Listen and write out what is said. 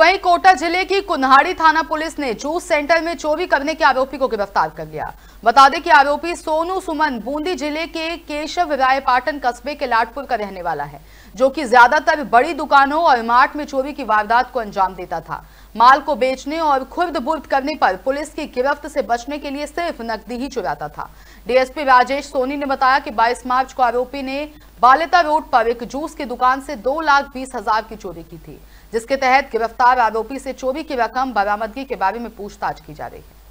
वहीं कोटा जिले की कुन्हाड़ी थाना पुलिस ने जूस सेंटर में चोरी करने के आरोपी को गिरफ्तार कर लिया बता दें कि आरोपी सोनू सुमन बूंदी जिले के केशव रायपाटन कस्बे के लाटपुर का रहने वाला है जो कि ज्यादातर बड़ी दुकानों और मार्ट में चोरी की वारदात को अंजाम देता था माल को बेचने और खुर्द बुर्द करने पर पुलिस की गिरफ्त से बचने के लिए सिर्फ नकदी ही चुराता था डीएसपी राजेश सोनी ने बताया कि 22 मार्च को आरोपी ने बालेता रोड पर एक जूस की दुकान से दो लाख बीस हजार की चोरी की थी जिसके तहत गिरफ्तार आरोपी से चोरी की रकम बरामदगी के बारे में पूछताछ की जा रही है